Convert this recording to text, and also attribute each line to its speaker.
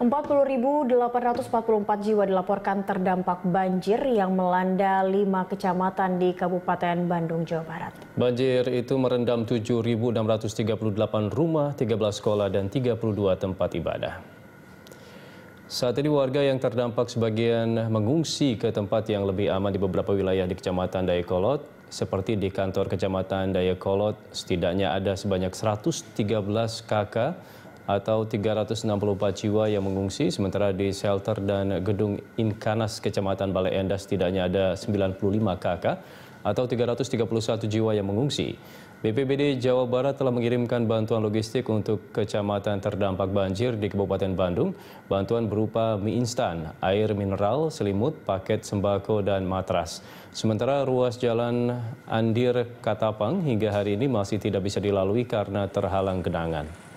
Speaker 1: 40.844 jiwa dilaporkan terdampak banjir yang melanda lima kecamatan di Kabupaten Bandung, Jawa Barat.
Speaker 2: Banjir itu merendam 7.638 rumah, 13 sekolah, dan 32 tempat ibadah. Saat ini warga yang terdampak sebagian mengungsi ke tempat yang lebih aman di beberapa wilayah di Kecamatan Dayakolot, seperti di kantor Kecamatan Dayakolot, setidaknya ada sebanyak 113 kakak atau 364 jiwa yang mengungsi, sementara di shelter dan gedung Inkanas Kecamatan Balai Endas setidaknya ada 95 KK atau 331 jiwa yang mengungsi. BPBD Jawa Barat telah mengirimkan bantuan logistik untuk kecamatan terdampak banjir di Kabupaten Bandung. Bantuan berupa mie instan, air mineral, selimut, paket sembako, dan matras. Sementara ruas jalan Andir Katapang hingga hari ini masih tidak bisa dilalui karena terhalang genangan.